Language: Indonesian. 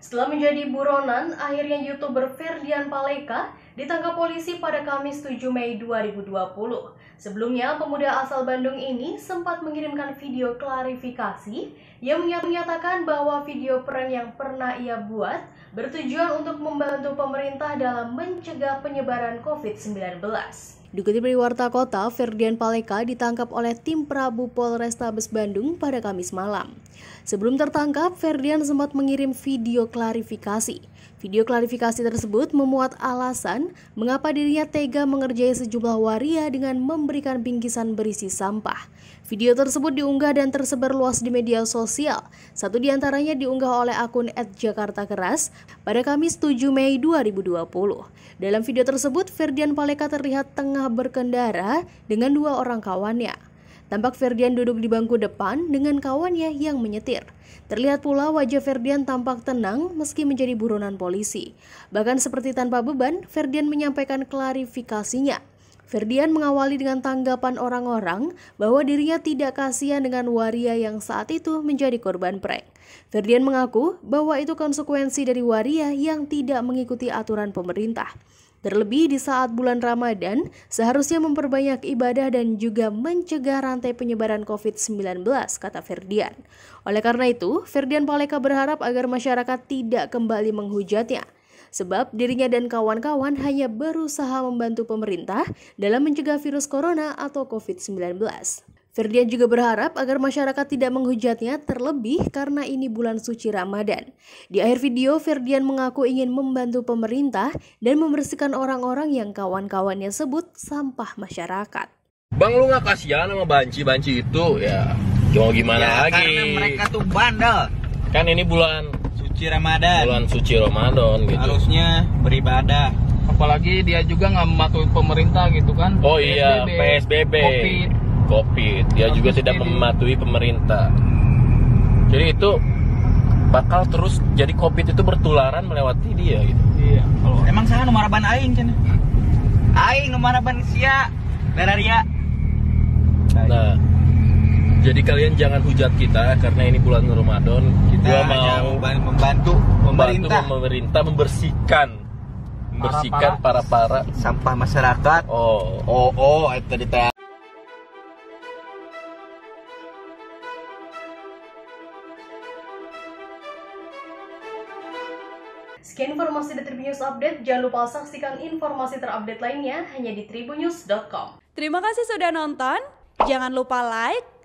Setelah menjadi buronan, akhirnya YouTuber Ferdian Paleka ditangkap polisi pada Kamis 7 Mei 2020. Sebelumnya, pemuda asal Bandung ini sempat mengirimkan video klarifikasi yang menyatakan bahwa video prank yang pernah ia buat bertujuan untuk membantu pemerintah dalam mencegah penyebaran COVID-19. Dikutip dari Warta Kota, Ferdian Paleka ditangkap oleh tim Prabu Polrestabes Bandung pada Kamis malam. Sebelum tertangkap, Ferdian sempat mengirim video klarifikasi. Video klarifikasi tersebut memuat alasan mengapa dirinya tega mengerjai sejumlah waria dengan memberi memberikan bingkisan berisi sampah. Video tersebut diunggah dan tersebar luas di media sosial. Satu di antaranya diunggah oleh akun @jakartakeras pada Kamis 7 Mei 2020. Dalam video tersebut, Ferdian Paleka terlihat tengah berkendara dengan dua orang kawannya. Tampak Ferdian duduk di bangku depan dengan kawannya yang menyetir. Terlihat pula wajah Ferdian tampak tenang meski menjadi buronan polisi. Bahkan seperti tanpa beban, Ferdian menyampaikan klarifikasinya. Ferdian mengawali dengan tanggapan orang-orang bahwa dirinya tidak kasihan dengan waria yang saat itu menjadi korban prank. Ferdian mengaku bahwa itu konsekuensi dari waria yang tidak mengikuti aturan pemerintah. Terlebih di saat bulan Ramadan, seharusnya memperbanyak ibadah dan juga mencegah rantai penyebaran COVID-19, kata Ferdian. Oleh karena itu, Ferdian Paleka berharap agar masyarakat tidak kembali menghujatnya sebab dirinya dan kawan-kawan hanya berusaha membantu pemerintah dalam mencegah virus corona atau COVID-19. Ferdian juga berharap agar masyarakat tidak menghujatnya terlebih karena ini bulan suci Ramadan. Di akhir video, Ferdian mengaku ingin membantu pemerintah dan membersihkan orang-orang yang kawan-kawannya sebut sampah masyarakat. Bang lu nggak kasihan sama banci-banci itu ya mau gimana ya, lagi? Karena mereka tuh bandel. Kan ini bulan suci Ramadan. Bulan suci Ramadan gitu. Harusnya beribadah. Apalagi dia juga nggak mematuhi pemerintah gitu kan. Oh PSBB, iya, PSBB. Covid. Covid. Dia Covid juga tidak mematuhi pemerintah. Jadi itu bakal terus jadi covid itu bertularan melewati dia gitu. Iya. Oh. emang saya nomor ban aing kan. Aing nomor ban sia Nah, jadi kalian jangan hujat kita karena ini bulan Ramadan. Kita Gua nah, mau membantu pemerintah, pemerintah membersihkan membersihkan para-para sampah masyarakat. Oh, oh, oh, itu tadi Sekian informasi dari Tribun News Update. Jangan lupa saksikan informasi terupdate lainnya hanya di tribunnews.com. Terima kasih sudah nonton. Jangan lupa like,